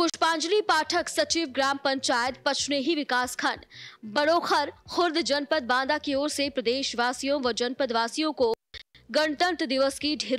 पुष्पांजलि पाठक सचिव ग्राम पंचायत पचनेही विकास खंड बड़ोखर खुर्द जनपद बांदा की ओर से प्रदेशवासियों व जनपद वासियों को गणतंत्र दिवस की ढेर